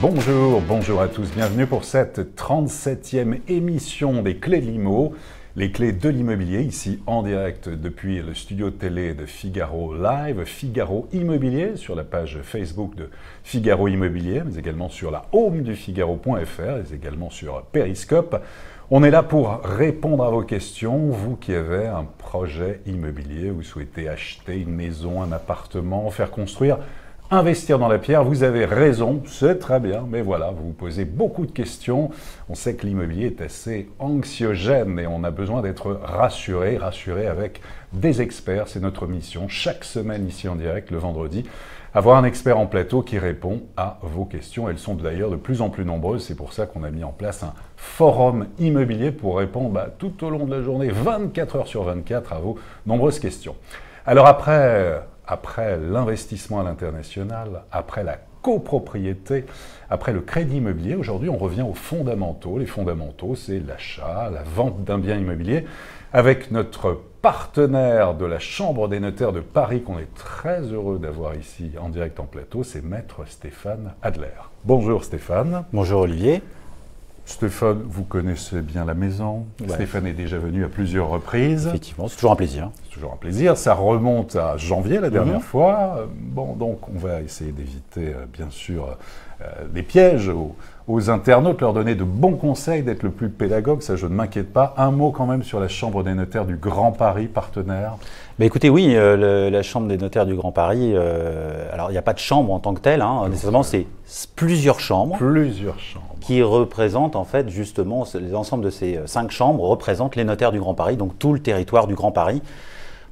Bonjour, bonjour à tous, bienvenue pour cette 37e émission des Clés de l'IMO, les clés de l'immobilier, ici en direct depuis le studio télé de Figaro Live, Figaro Immobilier, sur la page Facebook de Figaro Immobilier, mais également sur la home du Figaro.fr, et également sur Periscope. On est là pour répondre à vos questions, vous qui avez un projet immobilier, vous souhaitez acheter une maison, un appartement, faire construire. Investir dans la pierre, vous avez raison, c'est très bien, mais voilà, vous vous posez beaucoup de questions. On sait que l'immobilier est assez anxiogène et on a besoin d'être rassuré, rassuré avec des experts, c'est notre mission, chaque semaine ici en direct, le vendredi, avoir un expert en plateau qui répond à vos questions. Elles sont d'ailleurs de plus en plus nombreuses, c'est pour ça qu'on a mis en place un forum immobilier pour répondre bah, tout au long de la journée, 24 heures sur 24, à vos nombreuses questions. Alors après après l'investissement à l'international, après la copropriété, après le crédit immobilier, aujourd'hui on revient aux fondamentaux. Les fondamentaux, c'est l'achat, la vente d'un bien immobilier, avec notre partenaire de la Chambre des notaires de Paris qu'on est très heureux d'avoir ici en direct en plateau, c'est maître Stéphane Adler. Bonjour Stéphane. Bonjour Olivier. Stéphane, vous connaissez bien la maison. Stéphane est déjà venu à plusieurs reprises. Effectivement, c'est toujours un plaisir. C'est toujours un plaisir. Ça remonte à janvier la dernière mhm. fois. Bon, donc on va essayer d'éviter, euh, bien sûr, des euh, pièges aux internautes, leur donner de bons conseils, d'être le plus pédagogue, ça je ne m'inquiète pas. Un mot quand même sur la Chambre des notaires du Grand Paris, partenaire bah, écoutez, oui, euh, la Chambre des notaires du Grand Paris, euh, alors il n'y a pas de chambre en tant que telle, hein, nécessairement c'est plusieurs chambres. Plusieurs chambres. Qui représentent en fait justement, l'ensemble de ces euh, cinq chambres représentent les notaires du Grand Paris, donc tout le territoire du Grand Paris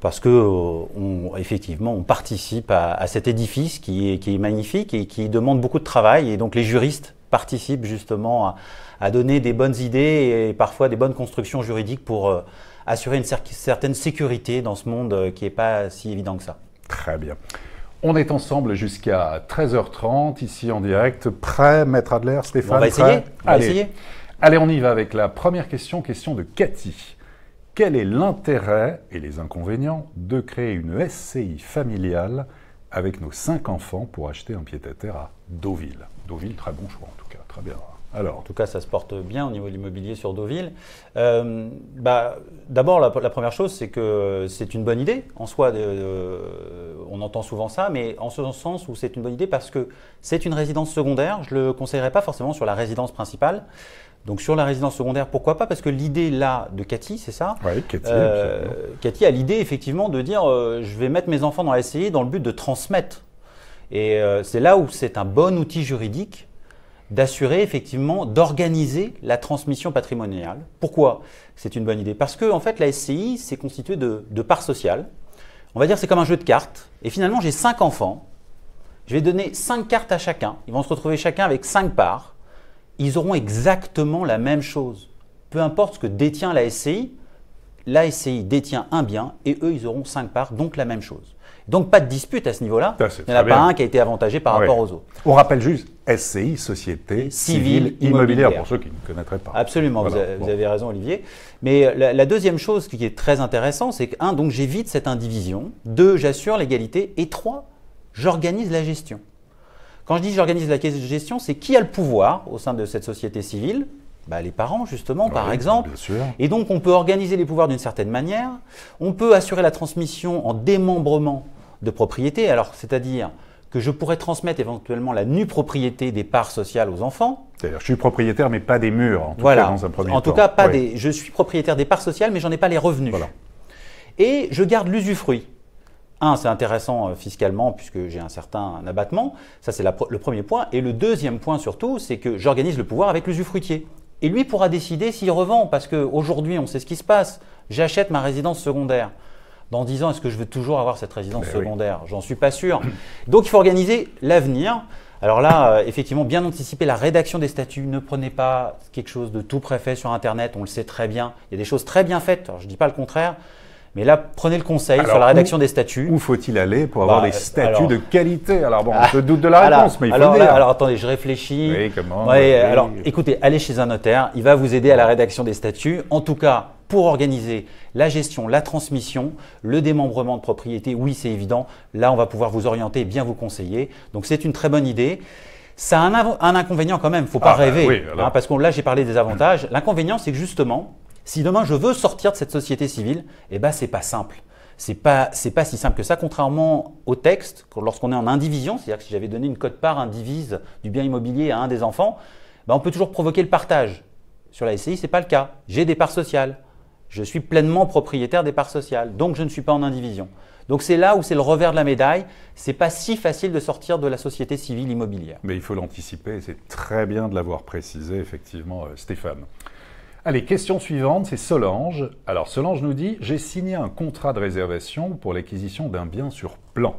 parce que on, effectivement on participe à, cet édifice qui est, magnifique et qui demande beaucoup de travail et donc les juristes participe justement à, donner des bonnes idées et parfois des bonnes constructions juridiques pour euh, assurer une certaine sécurité dans ce monde euh, qui n'est pas si évident que ça. Très bien. On est ensemble jusqu'à 13h30 ici en direct. Prêt, Maître Adler, Stéphane On va essayer. On Allez. essayer. Allez, on y va avec la première question, question de Cathy. Quel est l'intérêt et les inconvénients de créer une SCI familiale avec nos cinq enfants pour acheter un pied-à-terre à Deauville Deauville, très bon choix en tout cas, très bien. Alors. En tout cas, ça se porte bien au niveau de l'immobilier sur Deauville. Euh, bah, D'abord, la, première chose, c'est que c'est une bonne idée en soi. Euh, on entend souvent ça, mais en ce sens où c'est une bonne idée parce que c'est une résidence secondaire. Je ne le conseillerais pas forcément sur la résidence principale. Donc sur la résidence secondaire, pourquoi pas Parce que l'idée là de Cathy, c'est ça Oui, Cathy. Euh, Cathy a l'idée effectivement de dire je vais mettre mes enfants dans la SCI dans le but de transmettre et euh, c'est là où c'est un bon outil juridique d'assurer effectivement, d'organiser la transmission patrimoniale. Pourquoi c'est une bonne idée Parce que en fait, la SCI, c'est constitué de, parts sociales. On va dire c'est comme un jeu de cartes. Et finalement, j'ai cinq enfants. Je vais donner cinq cartes à chacun. Ils vont se retrouver chacun avec cinq parts. Ils auront exactement la même chose. Peu importe ce que détient la SCI, la SCI détient un bien et eux, ils auront cinq parts, donc la même chose. Donc pas de dispute à ce niveau-là. Il n'y en a pas un qui a été avantagé par rapport aux autres. On rappelle juste SCI, Société Civile Immobilière, pour ceux qui ne connaîtraient pas. Absolument, vous, avez, raison Olivier. Mais euh, la, deuxième chose qui est très intéressante, c'est que, un, donc j'évite cette indivision, deux, j'assure l'égalité, et trois, j'organise la gestion. Quand je dis j'organise la gestion, c'est qui a le pouvoir au sein de cette société civile bah, les parents, justement, par ah exemple. Et donc, on peut organiser les pouvoirs d'une certaine manière. On peut assurer la transmission en démembrement de propriété. Alors, c'est-à-dire que je pourrais transmettre éventuellement la nue propriété des parts sociales aux enfants. C'est-à-dire, je suis propriétaire, mais pas des murs, en tout cas, dans un premier en temps. En tout cas, pas des, je suis propriétaire des parts sociales, mais j'en ai pas les revenus. Et je garde l'usufruit. Un, c'est intéressant euh, fiscalement puisque j'ai un certain abattement. Ça, c'est le premier point. Et le deuxième point surtout, c'est que j'organise le pouvoir avec l'usufruitier. Et lui pourra décider s'il revend, parce qu'aujourd'hui, on sait ce qui se passe. J'achète ma résidence secondaire. Dans 10 ans, est-ce que je veux toujours avoir cette résidence ben secondaire J'en suis pas sûr. Donc il faut organiser l'avenir. Alors là, euh, effectivement, bien anticiper la rédaction des statuts. Ne prenez pas quelque chose de tout préfet sur Internet, on le sait très bien. Il y a des choses très bien faites, je ne dis pas le contraire, mais là, prenez le conseil sur la rédaction des statuts. Où faut-il aller pour avoir bah, des statuts de qualité Alors bon, on ah, se doute de la réponse, mais il faut alors, alors attendez, je réfléchis. Oui, comment Alors écoutez, allez chez un notaire, il va vous aider à la rédaction des statuts. En tout cas, pour organiser la gestion, la transmission, le démembrement de propriété, oui, c'est évident. Là, on va pouvoir vous orienter et bien vous conseiller. Donc c'est une très bonne idée. Ça a un, inconvénient quand même, Il ne faut pas ah, bah rêver. Oui, hein, parce que là, j'ai parlé des avantages. L'inconvénient, c'est que justement, si demain je veux sortir de cette société civile, eh ben c'est pas simple. C'est pas pas si simple que ça. Contrairement au texte, lorsqu'on est en indivision, c'est-à-dire que si j'avais donné une cote-part indivise du bien immobilier à un des enfants, ben, on peut toujours provoquer le partage. Sur la SCI, c'est pas le cas. J'ai des parts sociales. Je suis pleinement propriétaire des parts sociales, donc je ne suis pas en indivision. Donc c'est là où c'est le revers de la médaille. C'est pas si facile de sortir de la société civile immobilière. Mais il faut l'anticiper. C'est très bien de l'avoir précisé, effectivement, euh, Stéphane. Allez, question suivante, c'est Solange. Alors Solange nous dit, j'ai signé un contrat de réservation pour l'acquisition d'un bien sur plan.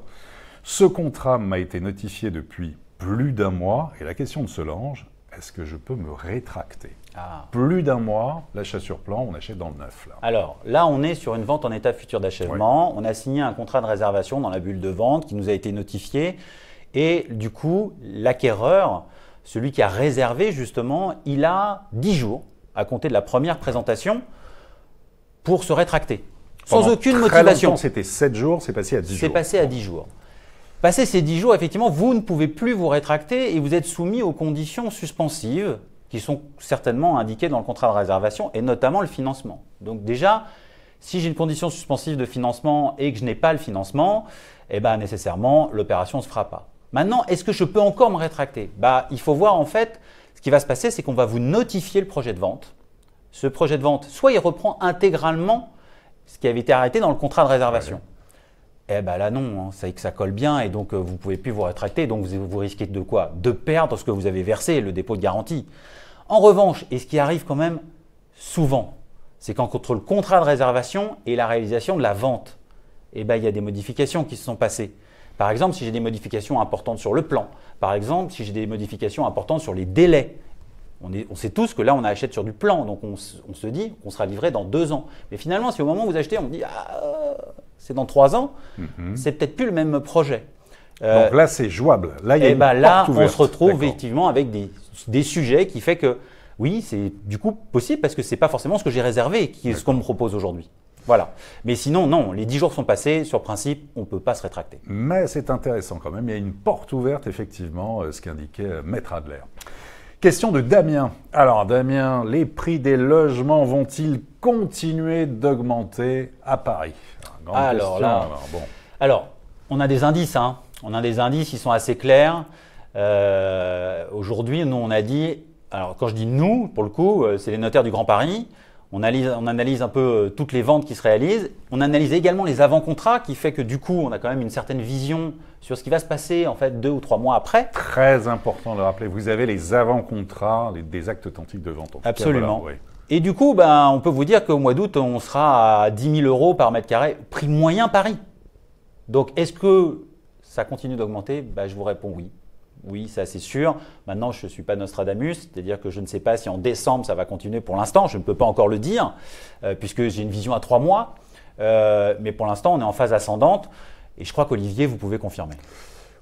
Ce contrat m'a été notifié depuis plus d'un mois et la question de Solange, est-ce que je peux me rétracter ah. Plus d'un mois, l'achat sur plan, on achète dans le neuf. Alors là, on est sur une vente en état futur d'achèvement. On a signé un contrat de réservation dans la bulle de vente qui nous a été notifié. Et du coup, l'acquéreur, celui qui a réservé justement, il a 10 jours à compter de la première présentation pour se rétracter. sans aucune motivation. C'était 7 jours, c'est passé à 10 jours. C'est passé à 10 jours. Passé ces 10 jours, effectivement, vous ne pouvez plus vous rétracter et vous êtes soumis aux conditions suspensives qui sont certainement indiquées dans le contrat de réservation et notamment le financement. Donc déjà, si j'ai une condition suspensive de financement et que je n'ai pas le financement, eh ben, nécessairement, l'opération ne se fera pas. Maintenant, est-ce que je peux encore me rétracter bah, Il faut voir en fait ce qui va se passer, c'est qu'on va vous notifier le projet de vente. Ce projet de vente, soit il reprend intégralement ce qui avait été arrêté dans le contrat de réservation. Eh bien là non, hein, c'est que ça colle bien et donc euh, vous ne pouvez plus vous rétracter, donc vous, risquez de quoi De perdre ce que vous avez versé, le dépôt de garantie. En revanche, et ce qui arrive quand même souvent, c'est qu'entre le contrat de réservation et la réalisation de la vente, eh ben, il y a des modifications qui se sont passées. Par exemple, si j'ai des modifications importantes sur le plan, par exemple, si j'ai des modifications importantes sur les délais, on, sait tous que là, on achète sur du plan, donc on, se dit qu'on sera livré dans deux ans. Mais finalement, si au moment où vous achetez, on dit ah, c'est dans trois ans, mhm. c'est peut-être plus le même projet. Euh, donc là, c'est jouable. Là, il eh ben là, on se retrouve effectivement avec des, sujets qui font que oui, c'est du coup possible parce que ce n'est pas forcément ce que j'ai réservé, qui est ce qu'on me propose aujourd'hui. Voilà. Mais sinon, non, les 10 jours sont passés, sur principe, on ne peut pas se rétracter. Mais c'est intéressant quand même, il y a une porte ouverte, effectivement, euh, ce qu'indiquait euh, Maître Adler. Question de Damien. Alors Damien, les prix des logements vont-ils continuer d'augmenter à Paris ah, alors, on a des indices, hein. on a des indices, ils sont assez clairs. Euh, aujourd'hui, nous, on a dit, alors quand je dis nous, pour le coup, c'est les notaires du Grand Paris, on analyse, on analyse un peu euh, toutes les ventes qui se réalisent. On analyse également les avant-contrats, qui fait que du coup, on a quand même une certaine vision sur ce qui va se passer en fait deux ou trois mois après. Très important de rappeler. Vous avez les avant-contrats les, des actes authentiques de vente. Absolument. Et du coup, ben, on peut vous dire qu'au mois d'août, on sera à 10 000 euros par mètre carré, prix moyen Paris. Donc, est-ce que ça continue d'augmenter ben, Je vous réponds oui. Oui, ça c'est sûr. Maintenant, je ne suis pas Nostradamus, c'est-à-dire que je ne sais pas si en décembre ça va continuer pour l'instant, je ne peux pas encore le dire, euh, puisque j'ai une vision à trois mois. Euh, mais pour l'instant, on est en phase ascendante, et je crois qu'Olivier, vous pouvez confirmer.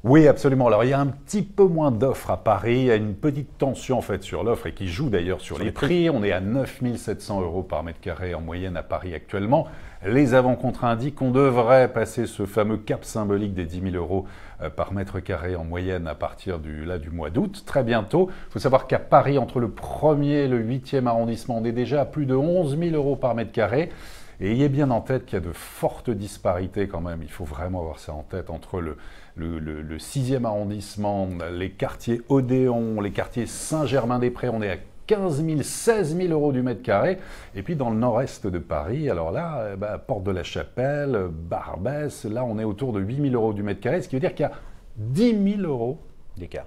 Oui, absolument. Alors, il y a un petit peu moins d'offres à Paris. Il y a une petite tension, en fait, sur l'offre et qui joue d'ailleurs sur, les prix. prix. On est à 9700 euros par mètre carré en moyenne à Paris actuellement les avant-contrats indiquent qu'on devrait passer ce fameux cap symbolique des 10 000 euros euh, par mètre carré en moyenne à partir du, là, du mois d'août, très bientôt. Il faut savoir qu'à Paris, entre le 1er et le 8e arrondissement, on est déjà à plus de 11 000 euros par mètre carré. Et ayez bien en tête qu'il y a de fortes disparités quand même, il faut vraiment avoir ça en tête, entre le, le, 6e arrondissement, les quartiers Odéon, les quartiers Saint-Germain-des-Prés, on est à 15 000, 16 000 euros du mètre carré. Et puis dans le nord-est de Paris, alors là, eh ben, Porte de la Chapelle, Barbès, là on est autour de 8 000 euros du mètre carré, ce qui veut dire qu'il y a 10 000 euros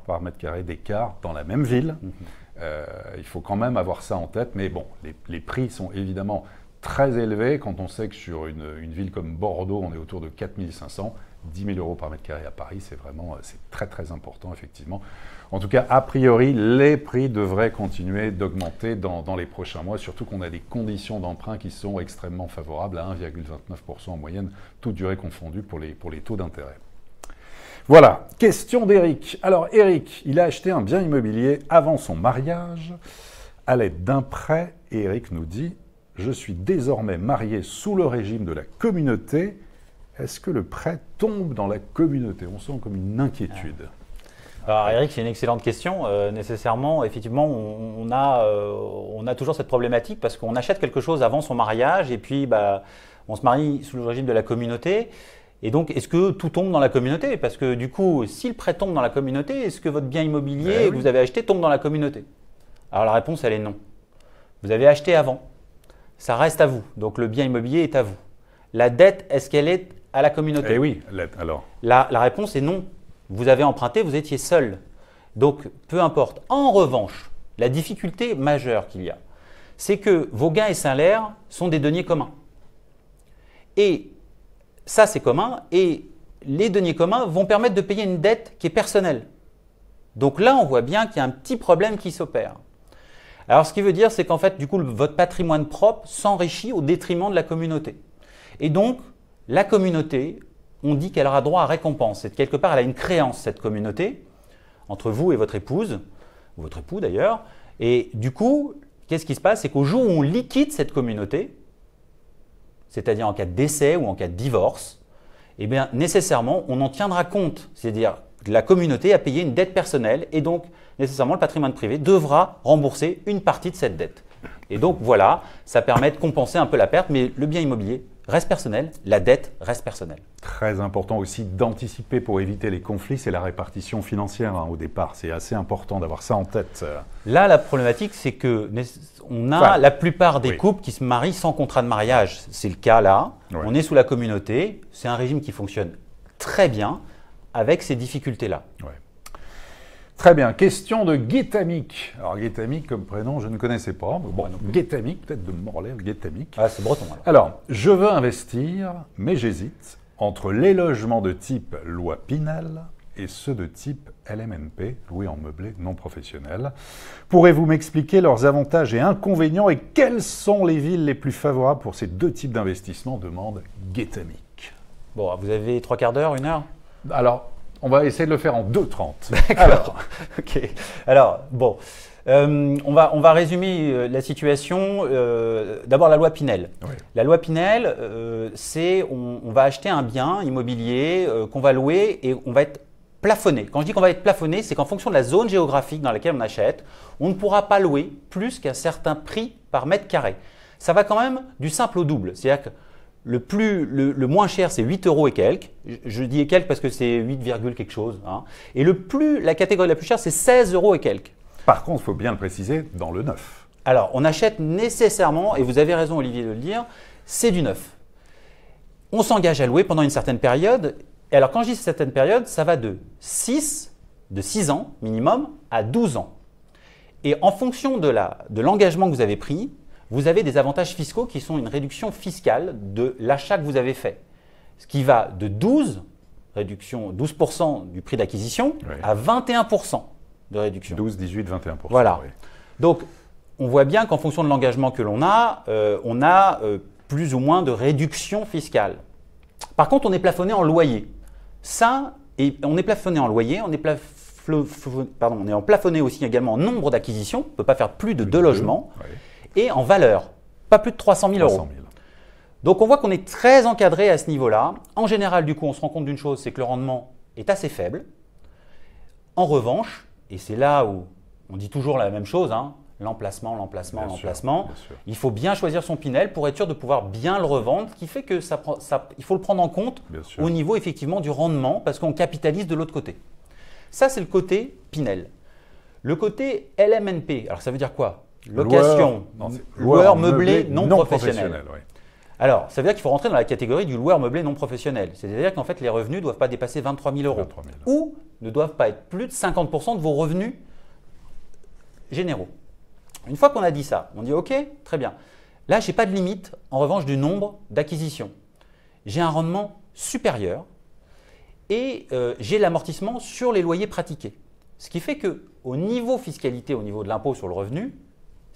par mètre carré d'écart dans la même ville. Mhm. Euh, il faut quand même avoir ça en tête, mais bon, les, prix sont évidemment très élevés quand on sait que sur une, ville comme Bordeaux, on est autour de 4 500. 10 000 euros par mètre carré à Paris, c'est vraiment euh, c'est très très important effectivement. En tout cas, a priori, les prix devraient continuer d'augmenter dans, les prochains mois, surtout qu'on a des conditions d'emprunt qui sont extrêmement favorables à 1,29% en moyenne, toute durée confondue pour les, pour les taux d'intérêt. Voilà, question d'Eric. Alors Éric, il a acheté un bien immobilier avant son mariage à l'aide d'un prêt et Eric nous dit Je suis désormais marié sous le régime de la communauté. Est-ce que le prêt tombe dans la communauté On sent comme une inquiétude. Alors Eric, c'est une excellente question. Euh, nécessairement, effectivement, on, a, euh, on a toujours cette problématique parce qu'on achète quelque chose avant son mariage et puis bah, on se marie sous le régime de la communauté. Et donc, est-ce que tout tombe dans la communauté Parce que du coup, si le prêt tombe dans la communauté, est-ce que votre bien immobilier eh que vous avez acheté tombe dans la communauté Alors la réponse, elle est non. Vous avez acheté avant. Ça reste à vous. Donc le bien immobilier est à vous. La dette, est-ce qu'elle est à la communauté Eh oui, alors. la réponse est non. Vous avez emprunté, vous étiez seul. Donc, peu importe. En revanche, la difficulté majeure qu'il y a, c'est que vos gains et salaires sont des deniers communs. Et ça, c'est commun. Et les deniers communs vont permettre de payer une dette qui est personnelle. Donc là, on voit bien qu'il y a un petit problème qui s'opère. Alors, ce qui veut dire, c'est qu'en fait, du coup, votre patrimoine propre s'enrichit au détriment de la communauté. Et donc, la communauté on dit qu'elle aura droit à récompense. Et quelque part, elle a une créance, cette communauté, entre vous et votre épouse, votre époux d'ailleurs. Et du coup, qu'est-ce qui se passe C'est qu'au jour où on liquide cette communauté, c'est-à-dire en cas de décès ou en cas de divorce, eh bien, nécessairement, on en tiendra compte. C'est-à-dire que la communauté a payé une dette personnelle et donc, nécessairement, le patrimoine privé devra rembourser une partie de cette dette. Et donc, voilà, ça permet de compenser un peu la perte, mais le bien immobilier reste personnel, la dette reste personnelle. Très important aussi d'anticiper pour éviter les conflits, c'est la répartition financière hein, au départ. C'est assez important d'avoir ça en tête. Là, la problématique, c'est que on a la plupart des couples qui se marient sans contrat de mariage. C'est le cas là. On est sous la communauté. C'est un régime qui fonctionne très bien avec ces difficultés-là. Très bien. Question de Guétamic. Alors, Guétamic, comme prénom, je ne connaissais pas. bon, mm-hmm. Guétamic, peut-être de Morlaix, Guétamic. Ah, c'est breton. Alors. je veux investir, mais j'hésite entre les logements de type loi Pinel et ceux de type LMNP, loués en meublé non professionnel. Pourrez-vous m'expliquer leurs avantages et inconvénients et quelles sont les villes les plus favorables pour ces deux types d'investissements demande Guétamic. Bon, vous avez trois quarts d'heure, une heure Alors, on va essayer de le faire en 2.30. D'accord. Alors. Alors, bon. Euh, on, va, on va résumer euh, la situation. Euh, d'abord, la loi Pinel. La loi Pinel, c'est on, on, va acheter un bien immobilier qu'on va louer et on va être plafonné. Quand je dis qu'on va être plafonné, c'est qu'en fonction de la zone géographique dans laquelle on achète, on ne pourra pas louer plus qu'un certain prix par mètre carré. Ça va quand même du simple au double. C'est-à-dire que le, moins cher, c'est 8 euros et quelques. Je, dis et quelques parce que c'est 8, quelque chose. Hein. Et le plus, la catégorie la plus chère, c'est 16 euros et quelques. Par contre, il faut bien le préciser, dans le neuf. Alors, on achète nécessairement, et vous avez raison Olivier de le dire, c'est du neuf. On s'engage à louer pendant une certaine période. Et alors, quand je dis certaine période, ça va de 6, de 6 ans minimum, à 12 ans. Et en fonction de l'engagement que vous avez pris, vous avez des avantages fiscaux qui sont une réduction fiscale de l'achat que vous avez fait. Ce qui va de 12, réduction, 12% du prix d'acquisition à 21% de réduction. 12, 18, 21%. Voilà. Donc, on voit bien qu'en fonction de l'engagement que l'on a, euh, on a euh, plus ou moins de réduction fiscale. Par contre, on est plafonné en loyer. Ça, et on est plafonné en loyer, on est plafonné Pardon, on est en plafonné aussi également en nombre d'acquisitions. On ne peut pas faire plus de deux logements et en valeur, pas plus de 300 000 euros. Donc on voit qu'on est très encadré à ce niveau-là. En général, du coup, on se rend compte d'une chose, c'est que le rendement est assez faible. En revanche, et c'est là où on dit toujours la même chose, hein, l'emplacement, l'emplacement, l'emplacement, il faut bien choisir son Pinel pour être sûr de pouvoir bien le revendre, ce qui fait que ça, il faut le prendre en compte au niveau effectivement du rendement, parce qu'on capitalise de l'autre côté. Ça, c'est le côté Pinel. Le côté LMNP, alors ça veut dire quoi Location, loueur, meublé, non, professionnel. Alors, ça veut dire qu'il faut rentrer dans la catégorie du loueur meublé non professionnel. C'est-à-dire qu'en fait, les revenus ne doivent pas dépasser 23 000 euros ou ne doivent pas être plus de 50 de vos revenus généraux. Une fois qu'on a dit ça, on dit OK, très bien. Là, je n'ai pas de limite, en revanche, du nombre d'acquisitions. J'ai un rendement supérieur et euh, j'ai l'amortissement sur les loyers pratiqués. Ce qui fait que, au niveau fiscalité, au niveau de l'impôt sur le revenu,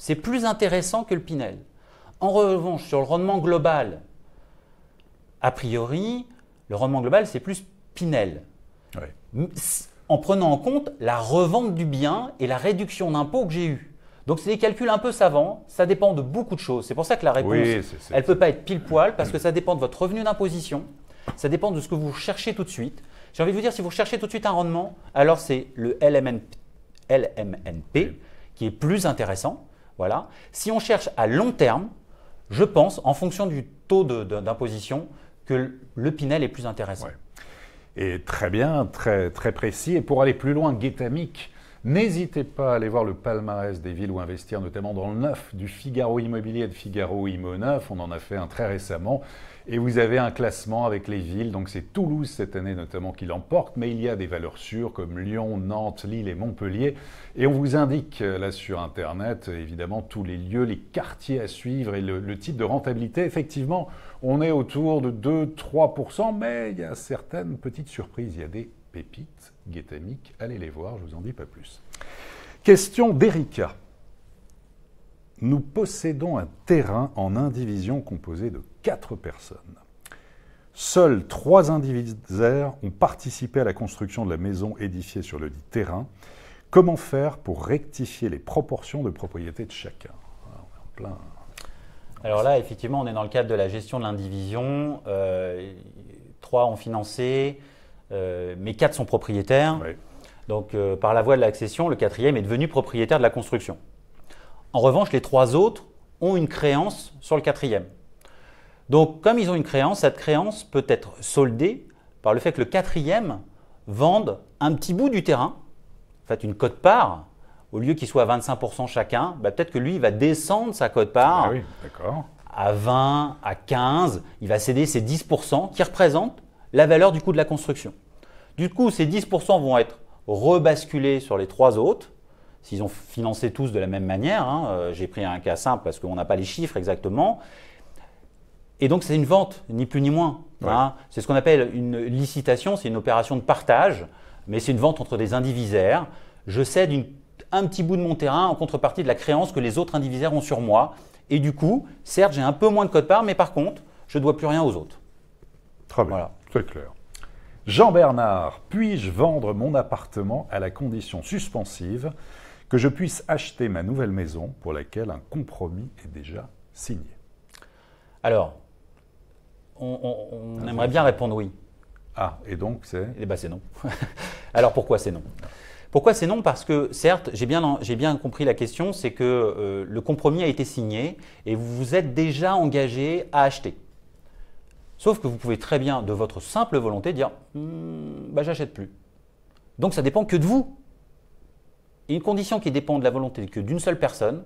c'est plus intéressant que le Pinel. En revanche, sur le rendement global, a priori, le rendement global, c'est plus Pinel. En prenant en compte la revente du bien et la réduction d'impôts que j'ai eue. Donc c'est des calculs un peu savants, ça dépend de beaucoup de choses. C'est pour ça que la réponse, elle ne peut pas être pile poil, parce mm. que ça dépend de votre revenu d'imposition, ça dépend de ce que vous cherchez tout de suite. J'ai envie de vous dire, si vous cherchez tout de suite un rendement, alors c'est le LMNP, LMNP qui est plus intéressant, voilà. Si on cherche à long terme, je pense, en fonction du taux d'imposition, que le Pinel est plus intéressant. Et très bien, très, très précis. Et pour aller plus loin, Getamic N'hésitez pas à aller voir le palmarès des villes où investir, notamment dans le neuf, du Figaro Immobilier de Figaro IMO 9. On en a fait un très récemment. Et vous avez un classement avec les villes. Donc c'est Toulouse cette année notamment qui l'emporte, mais il y a des valeurs sûres comme Lyon, Nantes, Lille et Montpellier. Et on vous indique euh, là sur Internet, euh, évidemment, tous les lieux, les quartiers à suivre et le, le type de rentabilité. Effectivement, on est autour de 2-3%, mais il y a certaines petites surprises. Il y a des Pépite, guétamiques. Allez les voir, je vous en dis pas plus. Question d'Erika. Nous possédons un terrain en indivision composé de quatre personnes. Seuls trois indivisaires ont participé à la construction de la maison édifiée sur le dit terrain. Comment faire pour rectifier les proportions de propriété de chacun ah, Alors, là, effectivement, on est dans le cadre de la gestion de l'indivision. Euh, trois ont financé, euh, mais quatre sont propriétaires. Donc, euh, par la voie de l'accession, le quatrième est devenu propriétaire de la construction. En revanche, les trois autres ont une créance sur le quatrième. Donc, comme ils ont une créance, cette créance peut être soldée par le fait que le quatrième vende un petit bout du terrain, fait une cote-part, au lieu qu'il soit à 25% chacun, bah peut-être que lui, il va descendre sa cote-part ah à 20, à 15, il va céder ses 10% qui représentent la valeur du coût de la construction. Du coup, ces 10% vont être rebasculés sur les trois autres, s'ils ont financé tous de la même manière. Hein, euh, j'ai pris un cas simple parce qu'on n'a pas les chiffres exactement. Et donc, c'est une vente, ni plus ni moins. Hein. C'est ce qu'on appelle une licitation, c'est une opération de partage, mais c'est une vente entre des indivisaires. Je cède un petit bout de mon terrain en contrepartie de la créance que les autres indivisaires ont sur moi. Et du coup, certes, j'ai un peu moins de code-part, mais par contre, je ne dois plus rien aux autres. Très bien. C'est clair. Jean Bernard, puis-je vendre mon appartement à la condition suspensive que je puisse acheter ma nouvelle maison pour laquelle un compromis est déjà signé Alors, on, ah, aimerait bien répondre oui. Ah, et donc c'est Eh bien c'est non. Alors pourquoi c'est non Pourquoi c'est non Parce que certes, j'ai bien, bien, compris la question, c'est que euh, le compromis a été signé et vous vous êtes déjà engagé à acheter. Sauf que vous pouvez très bien, de votre simple volonté, dire hmm, bah, j'achète plus. Donc ça dépend que de vous. une condition qui dépend de la volonté que d'une seule personne,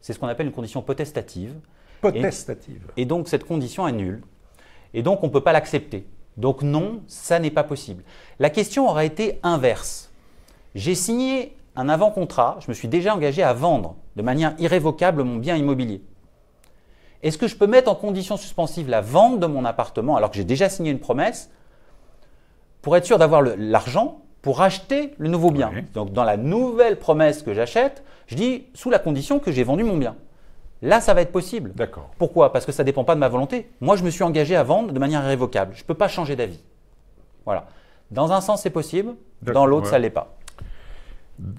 c'est ce qu'on appelle une condition potestative. Potestative. Et, et, donc cette condition est nulle. Et donc on ne peut pas l'accepter. Donc non, ça n'est pas possible. La question aurait été inverse. J'ai signé un avant-contrat, je me suis déjà engagé à vendre de manière irrévocable mon bien immobilier. Est-ce que je peux mettre en condition suspensive la vente de mon appartement alors que j'ai déjà signé une promesse pour être sûr d'avoir l'argent pour acheter le nouveau bien Donc dans la nouvelle promesse que j'achète, je dis sous la condition que j'ai vendu mon bien. Là, ça va être possible. D'accord. Pourquoi Parce que ça ne dépend pas de ma volonté. Moi, je me suis engagé à vendre de manière irrévocable. Je ne peux pas changer d'avis. Voilà. Dans un sens, c'est possible. Dans l'autre, ça ne l'est pas.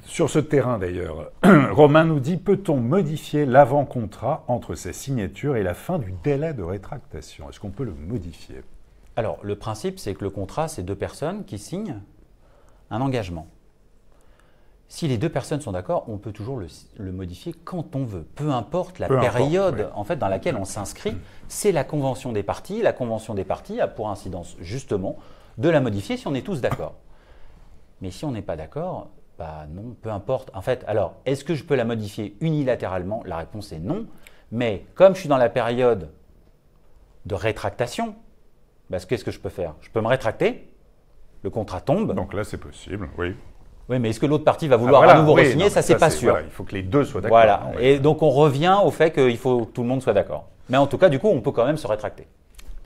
Sur ce terrain d'ailleurs, Romain nous dit peut-on modifier l'avant-contrat entre ses signatures et la fin du délai de rétractation Est-ce qu'on peut le modifier Alors, le principe, c'est que le contrat, c'est deux personnes qui signent un engagement. Si les deux personnes sont d'accord, on peut toujours le, modifier quand on veut, peu importe la période en fait dans laquelle on s'inscrit. C'est la convention des parties. La convention des parties a pour incidence justement de la modifier si on est tous d'accord. Mais si on n'est pas d'accord, bah non, peu importe. En fait, alors, est-ce que je peux la modifier unilatéralement La réponse est non. Mais comme je suis dans la période de rétractation, bah, qu'est-ce que je peux faire Je peux me rétracter, le contrat tombe. Donc là, c'est possible, oui. Oui, mais est-ce que l'autre partie va ah, vouloir à nouveau signer Ça, c'est pas sûr. il faut que les deux soient d'accord. Voilà. Et donc, on revient au fait qu'il faut que tout le monde soit d'accord. Mais en tout cas, du coup, on peut quand même se rétracter.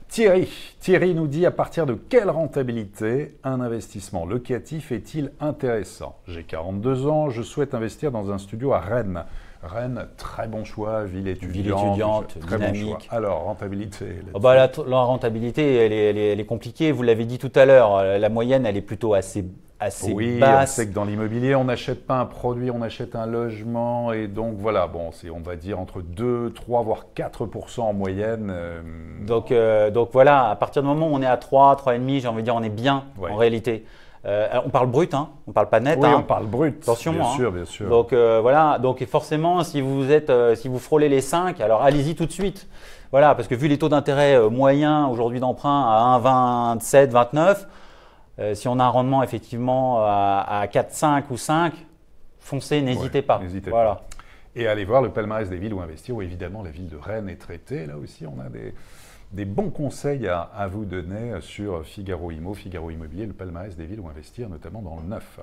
Thierry, Thierry nous dit à partir de quelle rentabilité un investissement locatif est-il intéressant J'ai 42 ans, je souhaite investir dans un studio à Rennes. Rennes, très bon choix, ville étudiante, ville étudiante dynamique. Alors, rentabilité oh, bah, la, rentabilité, elle est compliquée. Vous l'avez dit tout à l'heure, euh, la moyenne, elle est plutôt assez assez oui, basse. Oui, on que dans l'immobilier, on n'achète pas un produit, on achète un logement. Et donc voilà, bon, c'est on va dire entre 2, 3, voire 4 en moyenne. Euh, donc, euh, donc voilà, à partir du moment où on est à 3, 3,5, j'ai envie de dire, on est bien en réalité. Euh, on parle brut, hein, on parle pas net. Oui, hein. on parle brut. Bien hein. sûr, bien sûr. Donc voilà, donc forcément, si vous êtes, si vous frôlez les 5, alors allez-y tout de suite. Voilà, parce que vu les taux d'intérêt moyens aujourd'hui d'emprunt à 1,27, 29, euh, si on a un rendement effectivement à, 4, 5 ou 5, foncez, n'hésitez pas. Et allez voir le palmarès des villes où investir, où évidemment la ville de Rennes est traitée. Là aussi, on a des, bons conseils à, vous donner sur Figaro Imo, Figaro Immobilier, le palmarès des villes où investir, notamment dans le neuf.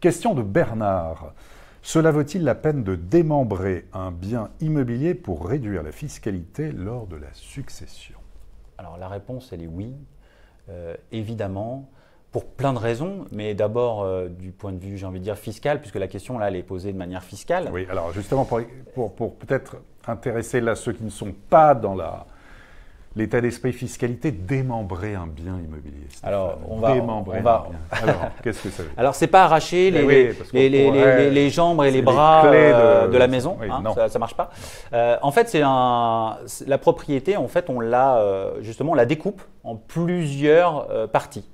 Question de Bernard. Cela vaut-il la peine de démembrer un bien immobilier pour réduire la fiscalité lors de la succession Alors la réponse, elle est oui, euh, évidemment pour plein de raisons, mais d'abord euh, du point de vue, j'ai envie de dire, fiscal, puisque la question, là, elle est posée de manière fiscale. Oui, alors justement, pour, peut-être intéresser là ceux qui ne sont pas dans la, l'état d'esprit fiscalité, démembrer un bien immobilier. Alors, on va, démembrer un bien. Alors, qu'est-ce que ça veut dire Alors, c'est pas arracher eh les, jambes et les bras euh, de, la maison. Hein, ça, ne marche pas. Euh, en fait, c'est un, la propriété. En fait, on la, justement, on la découpe en plusieurs parties.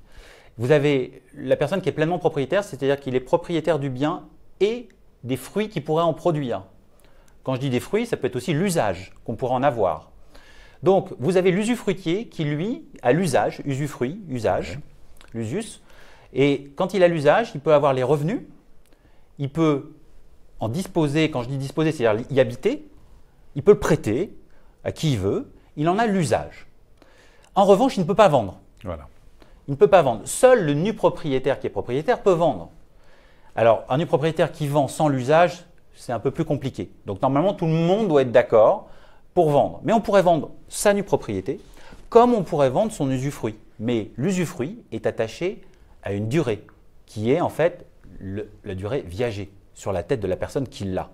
Vous avez la personne qui est pleinement propriétaire, c'est-à-dire qu'il est propriétaire du bien et des fruits qu'il pourrait en produire. Quand je dis des fruits, ça peut être aussi l'usage qu'on pourrait en avoir. Donc, vous avez l'usufruitier qui, lui, a l'usage, usufruit, usage, l'usus. Et quand il a l'usage, il peut avoir les revenus, il peut en disposer, quand je dis disposer, c'est-à-dire y habiter, il peut le prêter à qui il veut, il en a l'usage. En revanche, il ne peut pas vendre. Voilà ne peut pas vendre. Seul le nu propriétaire qui est propriétaire peut vendre. Alors, un nu propriétaire qui vend sans l'usage, c'est un peu plus compliqué. Donc, normalement, tout le monde doit être d'accord pour vendre. Mais on pourrait vendre sa nu propriété comme on pourrait vendre son usufruit. Mais l'usufruit est attaché à une durée qui est en fait la durée viagée sur la tête de la personne qui l'a.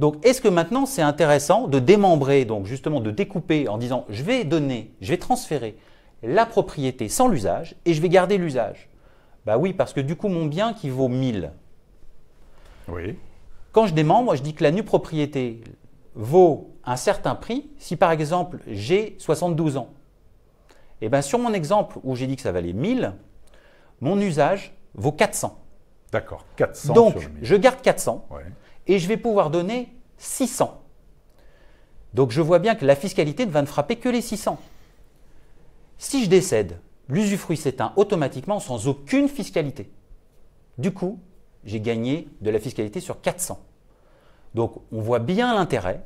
Donc est-ce que maintenant c'est intéressant de démembrer, donc justement de découper en disant je vais donner, je vais transférer la propriété sans l'usage et je vais garder l'usage. Bah oui, parce que du coup, mon bien qui vaut 1000. Oui. Quand je moi je dis que la nue propriété vaut un certain prix si par exemple j'ai 72 ans. Et eh bien sur mon exemple où j'ai dit que ça valait 1000, mon usage vaut 400. D'accord, 400. Donc je garde 400 et je vais pouvoir donner 600. Donc je vois bien que la fiscalité ne va ne frapper que les 600. Si je décède, l'usufruit s'éteint automatiquement sans aucune fiscalité. Du coup, j'ai gagné de la fiscalité sur 400. Donc on voit bien l'intérêt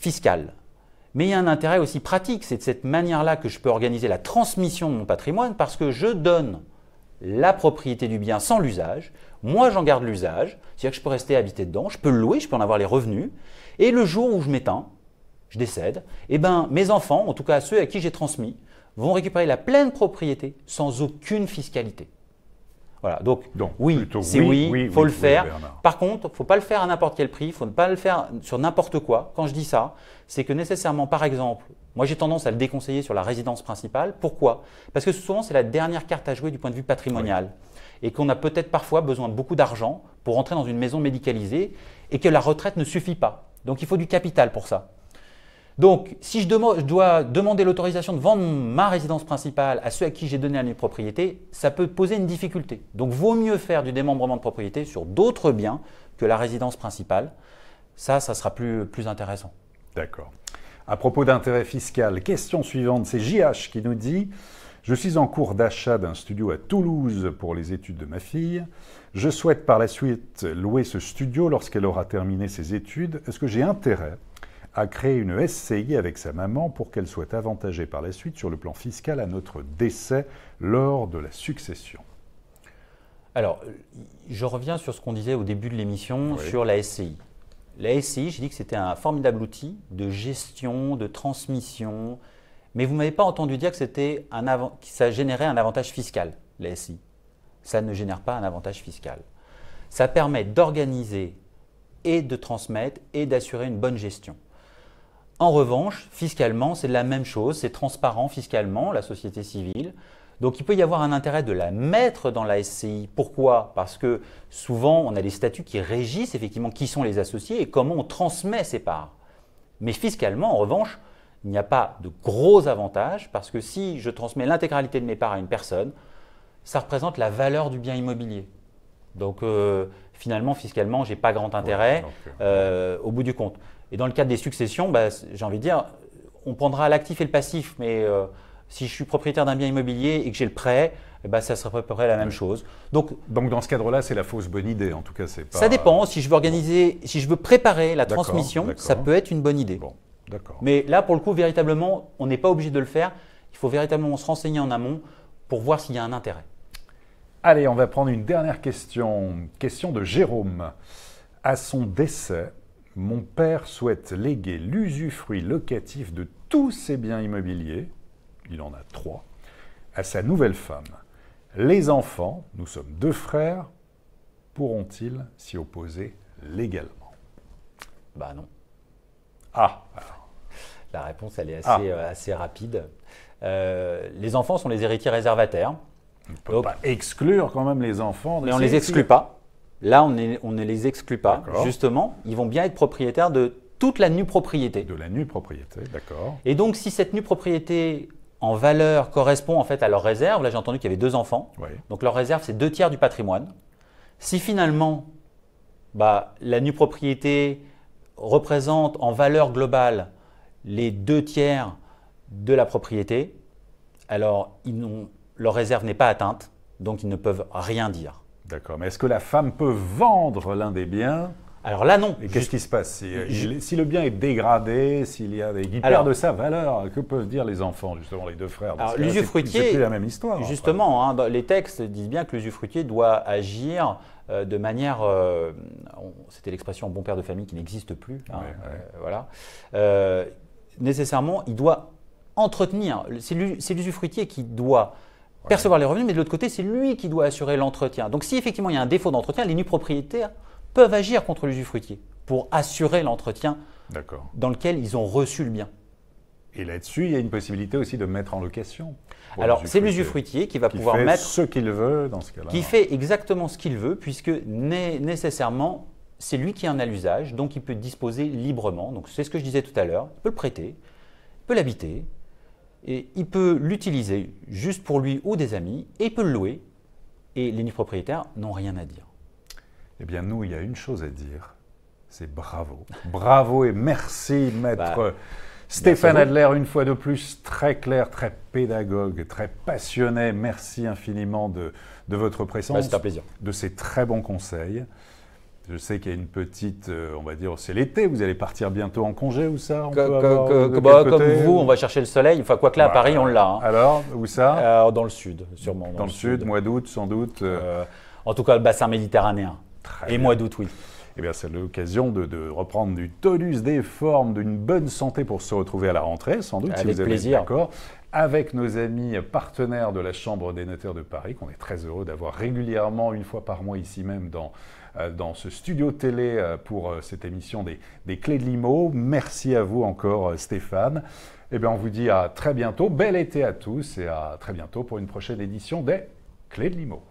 fiscal. Mais il y a un intérêt aussi pratique, c'est de cette manière-là que je peux organiser la transmission de mon patrimoine parce que je donne la propriété du bien sans l'usage, moi j'en garde l'usage, c'est-à-dire que je peux rester habité dedans, je peux le louer, je peux en avoir les revenus, et le jour où je m'éteins, je décède, eh ben, mes enfants, en tout cas ceux à qui j'ai transmis, vont récupérer la pleine propriété sans aucune fiscalité. Voilà, donc, oui, c'est oui, il faut le faire. Par contre, il ne faut pas le faire à n'importe quel prix, il ne faut pas le faire sur n'importe quoi. Quand je dis ça, c'est que nécessairement, par exemple, moi j'ai tendance à le déconseiller sur la résidence principale. Pourquoi Parce que souvent, c'est la dernière carte à jouer du point de vue patrimonial. Et qu'on a peut-être parfois besoin de beaucoup d'argent pour rentrer dans une maison médicalisée et que la retraite ne suffit pas. Donc il faut du capital pour ça. Donc, si je, dois demander l'autorisation de vendre ma résidence principale à ceux à qui j'ai donné la propriété, ça peut poser une difficulté. Donc, vaut mieux faire du démembrement de propriété sur d'autres biens que la résidence principale. Ça, ça sera plus, plus intéressant. D'accord. À propos d'intérêt fiscal, question suivante, c'est JH qui nous dit je suis en cours d'achat d'un studio à Toulouse pour les études de ma fille. Je souhaite par la suite louer ce studio lorsqu'elle aura terminé ses études. Est-ce que j'ai intérêt a créé une SCI avec sa maman pour qu'elle soit avantagée par la suite sur le plan fiscal à notre décès lors de la succession. Alors, je reviens sur ce qu'on disait au début de l'émission sur la SCI. La SCI, j'ai dit que c'était un formidable outil de gestion, de transmission, mais vous ne m'avez pas entendu dire que, c'était un que ça générait un avantage fiscal, la SCI. Ça ne génère pas un avantage fiscal. Ça permet d'organiser et de transmettre et d'assurer une bonne gestion. En revanche, fiscalement, c'est la même chose, c'est transparent fiscalement, la société civile. Donc il peut y avoir un intérêt de la mettre dans la SCI. Pourquoi Parce que souvent, on a des statuts qui régissent effectivement qui sont les associés et comment on transmet ses parts. Mais fiscalement, en revanche, il n'y a pas de gros avantages, parce que si je transmets l'intégralité de mes parts à une personne, ça représente la valeur du bien immobilier. Donc euh, finalement, fiscalement, je n'ai pas grand intérêt euh, euh, au bout du compte. Et dans le cadre des successions, bah, j'ai envie de dire, on prendra l'actif et le passif, mais euh, si je suis propriétaire d'un bien immobilier et que j'ai le prêt, eh bah, ça serait à peu près la même chose. Donc, Donc dans ce cadre-là, c'est la fausse bonne idée, en tout cas. c'est pas... Ça dépend. Si je veux organiser, si je veux préparer la transmission, ça peut être une bonne idée. Bon, d'accord. Mais là, pour le coup, véritablement, on n'est pas obligé de le faire. Il faut véritablement se renseigner en amont pour voir s'il y a un intérêt. Allez, on va prendre une dernière question. Question de Jérôme. À son décès, mon père souhaite léguer l'usufruit locatif de tous ses biens immobiliers, il en a trois, à sa nouvelle femme. Les enfants, nous sommes deux frères, pourront-ils s'y opposer légalement Bah non. Ah La réponse, elle est ah. euh, assez, rapide. Euh, les enfants sont les héritiers réservataires. On ne peut pas exclure quand même les enfants. mais on ne les exclut pas. Là, on, ne les exclut pas. Justement, ils vont bien être propriétaires de toute la nue propriété. De la nue propriété, d'accord. Et donc, si cette nue propriété en valeur correspond en fait à leur réserve, là j'ai entendu qu'il y avait deux enfants, donc leur réserve c'est deux tiers du patrimoine. Si finalement bah, la nue propriété représente en valeur globale les deux tiers de la propriété, alors leur réserve n'est pas atteinte, donc ils ne peuvent rien dire. D'accord. Mais est-ce que la femme peut vendre l'un des biens alors là, non. Et qu'est-ce qui se passe si, euh, le bien est dégradé, s'il y a des... Il de sa valeur, que peuvent dire les enfants, justement, les deux frères Alors l'usufruitier... C'est la même histoire. Justement, hein, les textes disent bien que l'usufruitier doit agir euh, de manière... Euh, c'était l'expression bon père de famille qui n'existe plus. Hein, voilà. nécessairement, il doit entretenir... C'est l'usufruitier qui doit percevoir les revenus, mais de l'autre côté, c'est lui qui doit assurer l'entretien. Donc si effectivement il y a un défaut d'entretien, les nus propriétaires peuvent agir contre l'usufruitier pour assurer l'entretien dans lequel ils ont reçu le bien. Et là-dessus, il y a une possibilité aussi de mettre en location. Alors, c'est l'usufruitier qui va pouvoir mettre. ce qu'il veut dans ce cas-là. Qui fait exactement ce qu'il veut, puisque nécessairement, c'est lui qui en a l'usage, donc il peut disposer librement. Donc, c'est ce que je disais tout à l'heure. Il peut le prêter, il peut l'habiter, et il peut l'utiliser juste pour lui ou des amis, et il peut le louer, et les propriétaires n'ont rien à dire. Eh bien, nous, il y a une chose à dire, c'est bravo. Bravo et merci, maître bah, Stéphane Adler, une fois de plus, très clair, très pédagogue, très passionné. Merci infiniment de, votre présence. Bah, de ces très bons conseils. Je sais qu'il y a une petite, euh, on va dire, c'est l'été, vous allez partir bientôt en congé ou ça bah, Comme vous, on va chercher le soleil. Enfin, quoi que là, à bah, Paris, on l'a. Hein. Alors, où ça euh, Dans le sud, sûrement. Dans, le, sud, mois d'août, sans doute. Euh. en tout cas, le bassin méditerranéen. Et mois d'août, oui. Eh bien, c'est l'occasion de, reprendre du tonus, des formes, d'une bonne santé pour se retrouver à la rentrée, sans doute, Avec plaisir. d'accord avec nos amis partenaires de la Chambre des notaires de Paris, qu'on est très heureux d'avoir régulièrement, une fois par mois ici même dans euh, dans ce studio télé euh, pour euh, cette émission des, Clés de Limo. Merci à vous encore, Stéphane. Eh bien, on vous dit à très bientôt. Bel été à tous et à très bientôt pour une prochaine édition des Clés de Limo.